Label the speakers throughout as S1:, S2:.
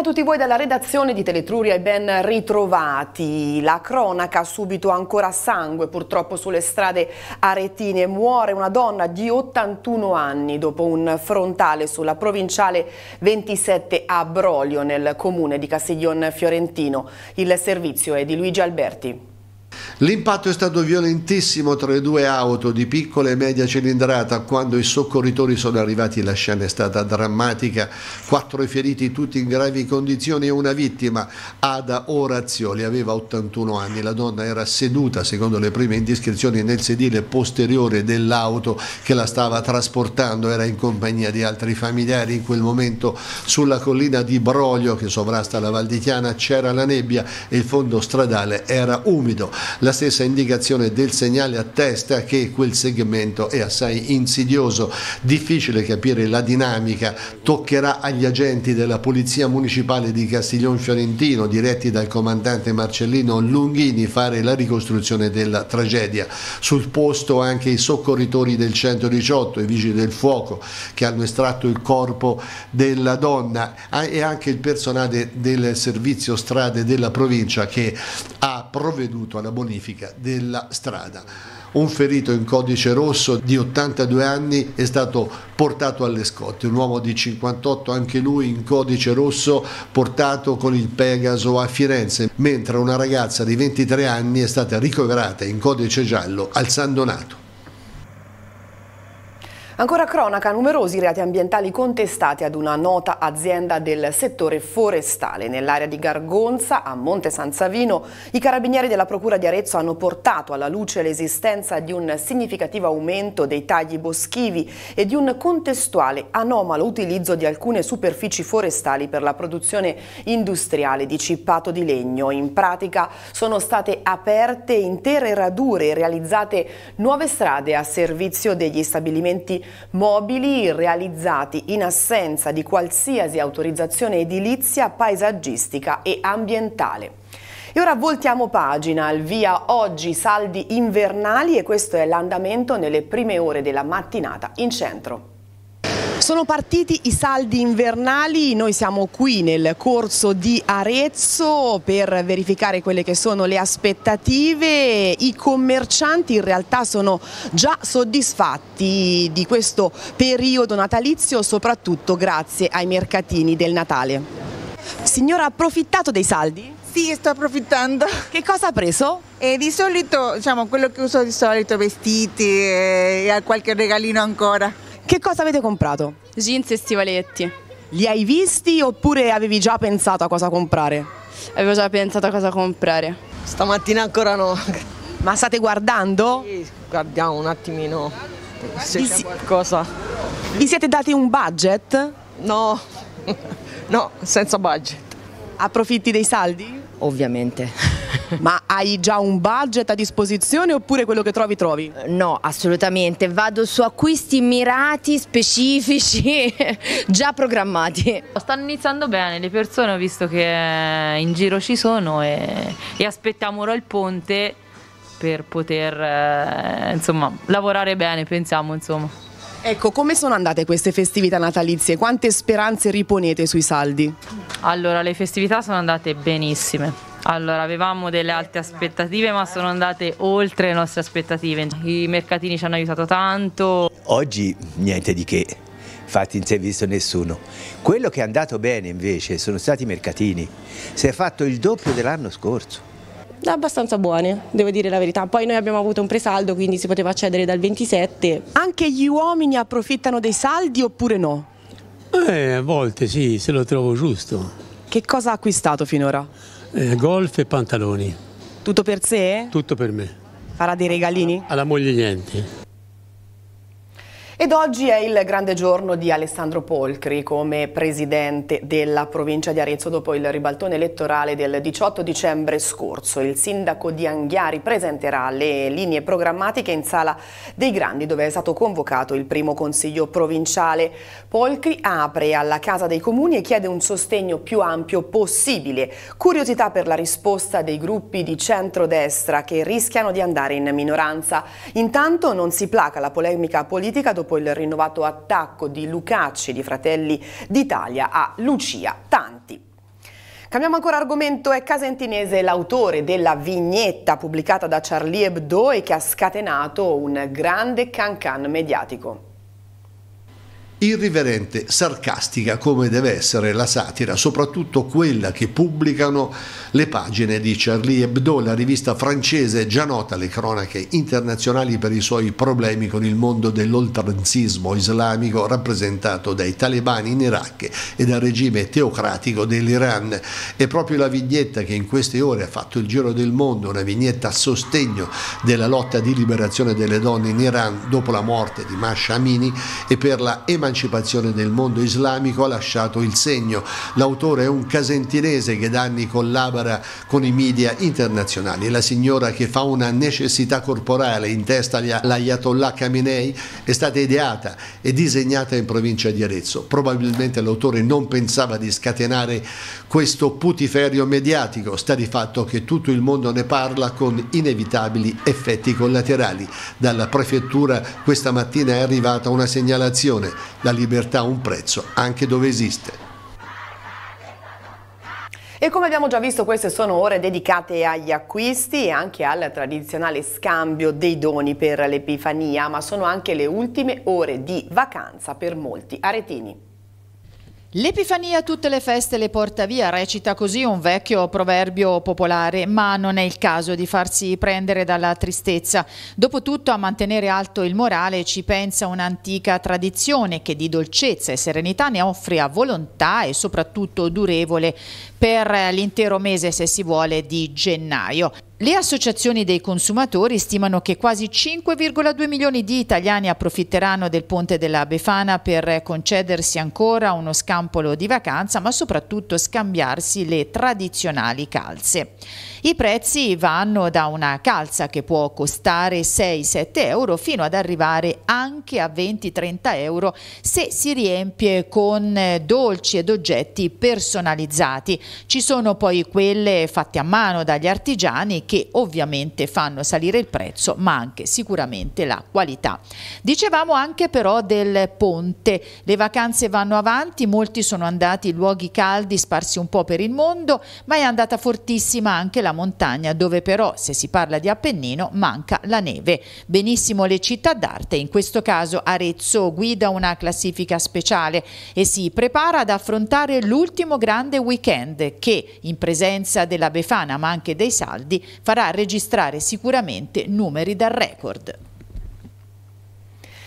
S1: Buongiorno a tutti voi dalla redazione di Teletruria e ben ritrovati. La cronaca ha subito ancora sangue purtroppo sulle strade aretine. Muore una donna di 81 anni dopo un frontale sulla provinciale 27 a Brolio nel comune di Castiglion Fiorentino. Il servizio è di Luigi Alberti.
S2: L'impatto è stato violentissimo tra le due auto di piccola e media cilindrata quando i soccorritori sono arrivati. La scena è stata drammatica. Quattro feriti, tutti in gravi condizioni e una vittima, Ada Orazioli, aveva 81 anni. La donna era seduta, secondo le prime indiscrezioni, nel sedile posteriore dell'auto che la stava trasportando. Era in compagnia di altri familiari in quel momento sulla collina di Broglio che sovrasta la Valdichiana. C'era la nebbia e il fondo stradale era umido la stessa indicazione del segnale attesta che quel segmento è assai insidioso, difficile capire la dinamica, toccherà agli agenti della Polizia Municipale di Castiglione Fiorentino, diretti dal comandante Marcellino Lunghini, fare la ricostruzione della tragedia. Sul posto anche i soccorritori del 118, i vigili del fuoco che hanno estratto il corpo della donna ah, e anche il personale del servizio strade della provincia che ha provveduto alla bonifica della strada. Un ferito in codice rosso di 82 anni è stato portato alle scotte, un uomo di 58 anche lui in codice rosso portato con il Pegaso a Firenze, mentre una ragazza di 23 anni è stata ricoverata in codice giallo al San Donato.
S1: Ancora cronaca, numerosi reati ambientali contestati ad una nota azienda del settore forestale. Nell'area di Gargonza, a Monte San Savino, i carabinieri della Procura di Arezzo hanno portato alla luce l'esistenza di un significativo aumento dei tagli boschivi e di un contestuale anomalo utilizzo di alcune superfici forestali per la produzione industriale di cippato di legno. In pratica sono state aperte intere radure e realizzate nuove strade a servizio degli stabilimenti mobili realizzati in assenza di qualsiasi autorizzazione edilizia, paesaggistica e ambientale. E ora voltiamo pagina, al via oggi saldi invernali e questo è l'andamento nelle prime ore della mattinata in centro. Sono partiti i saldi invernali, noi siamo qui nel corso di Arezzo per verificare quelle che sono le aspettative, i commercianti in realtà sono già soddisfatti di questo periodo natalizio soprattutto grazie ai mercatini del Natale. Signora ha approfittato dei saldi? Sì, sto approfittando. Che cosa ha preso? E eh, di solito, diciamo, quello che uso di solito, vestiti eh, e qualche regalino ancora. Che cosa avete comprato? Jeans e stivaletti. Li hai visti oppure avevi già pensato a cosa comprare? Avevo già pensato a cosa comprare. Stamattina ancora no. Ma state guardando? Sì, guardiamo un attimino se c'è qualcosa. Vi siete dati un budget? No, no, senza budget. Approfitti dei saldi? Ovviamente. Ma hai già un budget a disposizione
S3: oppure quello che trovi trovi? No, assolutamente, vado su acquisti mirati, specifici, già programmati. Stanno iniziando bene le persone, ho visto che in giro ci sono e, e aspettiamo ora il ponte per poter eh, insomma, lavorare bene, pensiamo insomma. Ecco, come sono andate
S1: queste festività natalizie? Quante speranze riponete sui saldi?
S3: Allora, le festività sono andate benissime allora, avevamo delle alte aspettative, ma sono andate oltre le nostre aspettative. I mercatini ci hanno aiutato tanto.
S2: Oggi niente di che, infatti non si è visto nessuno. Quello che è andato bene invece sono stati i mercatini, si è fatto il doppio dell'anno scorso.
S1: Abbastanza buone, devo dire la verità. Poi noi abbiamo avuto un presaldo, quindi si poteva accedere dal 27. Anche gli uomini approfittano dei saldi oppure no? Eh, a volte sì, se lo trovo giusto. Che cosa ha acquistato
S2: finora? eh, golf e pantaloni.
S1: Tutto per sé?
S2: Tutto per me.
S1: Farà dei regalini?
S2: Alla moglie niente.
S1: Ed oggi è il grande giorno di Alessandro Polcri come presidente della provincia di Arezzo dopo il ribaltone elettorale del 18 dicembre scorso. Il sindaco di Anghiari presenterà le linee programmatiche in sala dei Grandi dove è stato convocato il primo consiglio provinciale. Polcri apre alla Casa dei Comuni e chiede un sostegno più ampio possibile. Curiosità per la risposta dei gruppi di centrodestra che rischiano di andare in minoranza. Intanto non si placa la polemica politica dopo dopo il rinnovato attacco di Lucacci di Fratelli d'Italia a Lucia Tanti. Cambiamo ancora argomento, è Casentinese l'autore della vignetta pubblicata da Charlie Hebdo e che ha scatenato un grande cancan mediatico
S2: irriverente, sarcastica come deve essere la satira, soprattutto quella che pubblicano le pagine di Charlie Hebdo, la rivista francese già nota le cronache internazionali per i suoi problemi con il mondo dell'oltranzismo islamico rappresentato dai talebani in Iraq e dal regime teocratico dell'Iran. È proprio la vignetta che in queste ore ha fatto il giro del mondo, una vignetta a sostegno della lotta di liberazione delle donne in Iran dopo la morte di Masha Amini e per la emancipazione l'emancipazione del mondo islamico ha lasciato il segno. L'autore è un casentinese che da anni collabora con i media internazionali. la signora che fa una necessità corporale in testa all'Ayatollah Khamenei è stata ideata e disegnata in provincia di Arezzo. Probabilmente l'autore non pensava di scatenare questo putiferio mediatico, sta di fatto che tutto il mondo ne parla con inevitabili effetti collaterali. Dalla prefettura questa mattina è arrivata una segnalazione la libertà ha un prezzo, anche dove esiste.
S1: E come abbiamo già visto queste sono ore dedicate agli acquisti e anche al tradizionale scambio dei doni per l'Epifania, ma sono anche le ultime ore di vacanza per molti aretini.
S3: L'Epifania tutte le feste le porta via, recita così un vecchio proverbio popolare, ma non è il caso di farsi prendere dalla tristezza. Dopotutto a mantenere alto il morale ci pensa un'antica tradizione che di dolcezza e serenità ne offre a volontà e soprattutto durevole per l'intero mese, se si vuole, di gennaio. Le associazioni dei consumatori stimano che quasi 5,2 milioni di italiani approfitteranno del ponte della Befana per concedersi ancora uno scampolo di vacanza, ma soprattutto scambiarsi le tradizionali calze. I prezzi vanno da una calza che può costare 6-7 euro fino ad arrivare anche a 20-30 euro se si riempie con eh, dolci ed oggetti personalizzati. Ci sono poi quelle fatte a mano dagli artigiani che ovviamente fanno salire il prezzo ma anche sicuramente la qualità. Dicevamo anche però del ponte, le vacanze vanno avanti, molti sono andati in luoghi caldi sparsi un po' per il mondo ma è andata fortissima anche la montagna dove però se si parla di Appennino manca la neve. Benissimo le città d'arte, in questo caso Arezzo guida una classifica speciale e si prepara ad affrontare l'ultimo grande weekend che in presenza della Befana ma anche dei saldi farà registrare sicuramente numeri da record.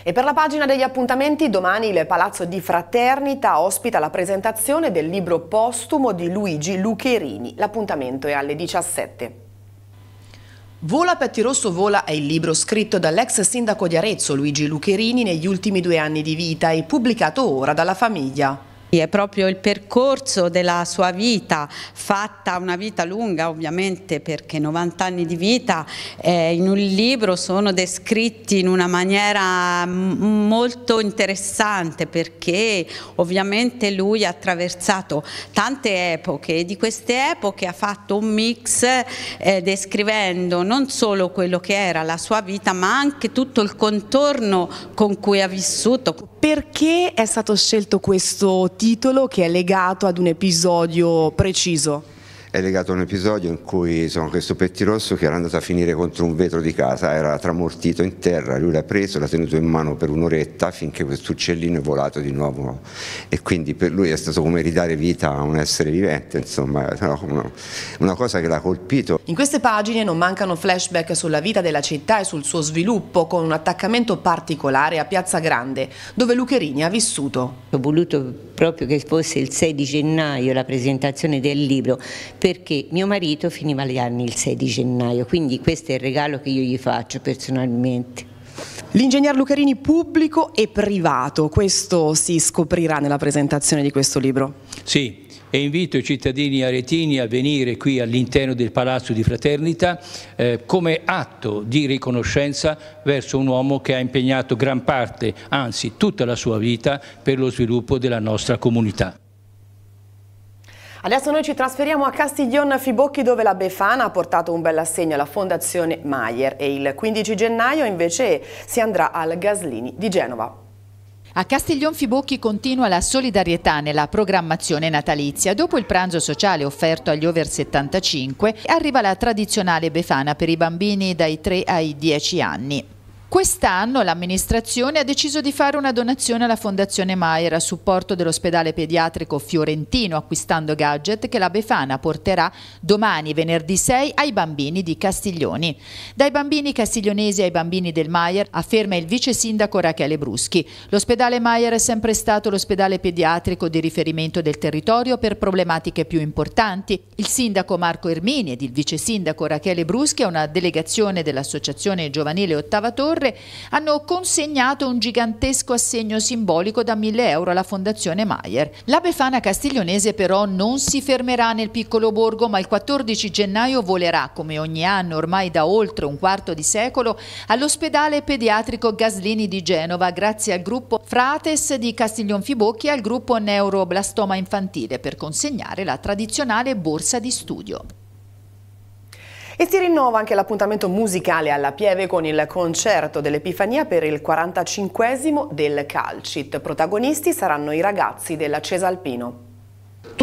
S3: E per la pagina degli appuntamenti, domani il
S1: Palazzo di Fraternita ospita la presentazione del libro postumo di Luigi Lucherini. L'appuntamento è alle 17. Vola Petti Rosso Vola è il libro scritto dall'ex sindaco di Arezzo Luigi Lucherini negli ultimi due anni di vita e pubblicato
S3: ora dalla famiglia. È proprio il percorso della sua vita, fatta una vita lunga ovviamente perché 90 anni di vita eh, in un libro sono descritti in una maniera molto interessante perché ovviamente lui ha attraversato tante epoche e di queste epoche ha fatto un mix eh, descrivendo non solo quello che era la sua vita ma anche tutto il contorno con cui ha vissuto. Perché
S1: è stato scelto questo titolo che è legato ad un episodio preciso
S2: è legato a un episodio in cui insomma, questo pettirosso che era andato a finire contro un vetro di casa era tramortito in terra, lui l'ha preso, l'ha tenuto in mano per un'oretta finché questo uccellino è volato di nuovo e quindi per lui è stato come ridare vita a un essere vivente, insomma una, cosa che l'ha colpito. In
S1: queste pagine non mancano flashback sulla vita della città e sul suo sviluppo con un attaccamento particolare a Piazza Grande dove Lucherini ha
S3: vissuto. Ho voluto proprio che fosse il 6 di gennaio la presentazione del libro, perché mio marito finiva gli anni il 6 di gennaio, quindi questo è il regalo che io gli faccio
S1: personalmente. L'ingegner Lucarini pubblico e privato, questo si scoprirà nella presentazione di questo libro?
S2: Sì, e invito i cittadini aretini a venire qui all'interno del Palazzo di Fraternita eh, come atto di riconoscenza verso un uomo che ha impegnato gran parte, anzi tutta la sua vita, per lo sviluppo della nostra comunità.
S1: Adesso noi ci trasferiamo a Castiglion Fibocchi dove la Befana ha portato un bel assegno alla Fondazione Maier e il 15 gennaio invece si andrà al Gaslini di Genova.
S3: A Castiglionfibocchi continua la solidarietà nella programmazione natalizia. Dopo il pranzo sociale offerto agli over 75 arriva la tradizionale befana per i bambini dai 3 ai 10 anni. Quest'anno l'amministrazione ha deciso di fare una donazione alla Fondazione Maier a supporto dell'ospedale pediatrico fiorentino acquistando gadget che la Befana porterà domani venerdì 6 ai bambini di Castiglioni. Dai bambini castiglionesi ai bambini del Maier afferma il vice sindaco Rachele Bruschi. L'ospedale Maier è sempre stato l'ospedale pediatrico di riferimento del territorio per problematiche più importanti. Il sindaco Marco Ermini ed il vice sindaco Rachele Bruschi a una delegazione dell'Associazione Giovanile Ottava Torre Terre hanno consegnato un gigantesco assegno simbolico da 1000 euro alla Fondazione Maier. La Befana castiglionese però non si fermerà nel piccolo borgo ma il 14 gennaio volerà, come ogni anno ormai da oltre un quarto di secolo, all'ospedale pediatrico Gaslini di Genova grazie al gruppo Frates di Castiglionfibocchi e al gruppo Neuroblastoma Infantile per consegnare la tradizionale borsa di studio. E si rinnova anche l'appuntamento musicale alla Pieve
S1: con il concerto dell'Epifania per il 45 del Calcit. Protagonisti saranno i ragazzi della Cesalpino.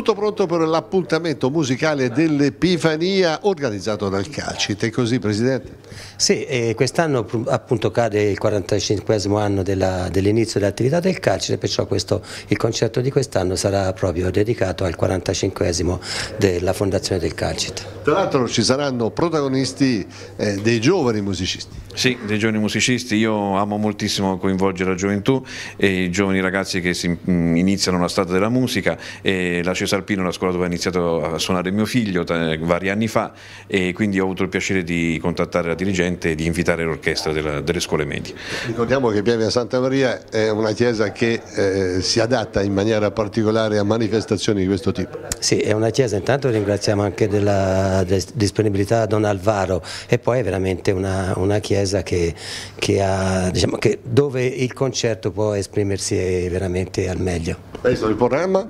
S2: Tutto pronto per l'appuntamento musicale dell'Epifania organizzato dal Calcit, è così Presidente? Sì, eh, quest'anno appunto cade il 45 anno dell'inizio dell dell'attività del Calcit, perciò questo, il concerto di quest'anno sarà proprio dedicato al 45 della fondazione del Calcit. Tra l'altro ci saranno protagonisti eh, dei giovani musicisti. Sì, dei giovani musicisti, io amo moltissimo coinvolgere la gioventù e i giovani ragazzi che si, mh, mm, iniziano la strada della musica e la Alpino, la scuola dove ha iniziato a suonare mio figlio eh, vari anni fa e quindi ho avuto il piacere di contattare la dirigente e di invitare l'orchestra delle scuole medie. Ricordiamo che Pieve Santa Maria è una chiesa che eh, si adatta in maniera particolare a manifestazioni di questo tipo. Sì, è una chiesa, intanto ringraziamo anche della disponibilità a Don Alvaro e poi è veramente una, una chiesa che, che ha, diciamo, che dove il concerto può esprimersi veramente al meglio. Questo è il programma?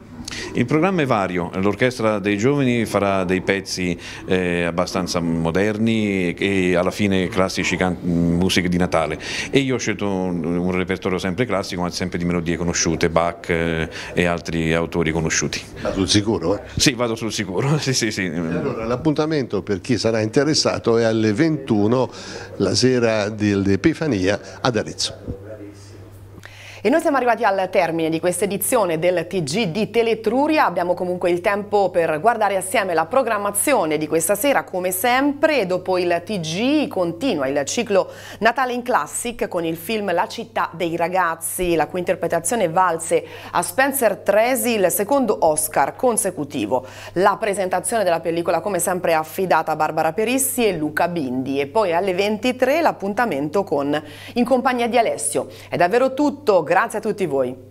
S2: Il programma è vario, l'orchestra dei giovani farà dei pezzi eh, abbastanza moderni e alla fine classici musiche di Natale e io ho scelto un, un, repertorio sempre classico ma sempre di melodie conosciute, Bach eh, e altri autori conosciuti. Vado sul sicuro? Eh? Sì, vado sul sicuro. Sì, sì, sì. Allora, l'appuntamento per chi sarà interessato è alle 21 la sera dell'Epifania ad Arezzo.
S1: E noi siamo arrivati al termine di questa edizione del TG di Teletruria, abbiamo comunque il tempo per guardare assieme la programmazione di questa sera come sempre, dopo il TG continua il ciclo Natale in Classic con il film La città dei ragazzi, la cui interpretazione valse a Spencer Tresi il secondo Oscar consecutivo. La presentazione della pellicola come sempre è affidata a Barbara Perissi e Luca Bindi e poi alle 23 l'appuntamento con In compagnia di Alessio. È davvero tutto, grazie a tutti voi.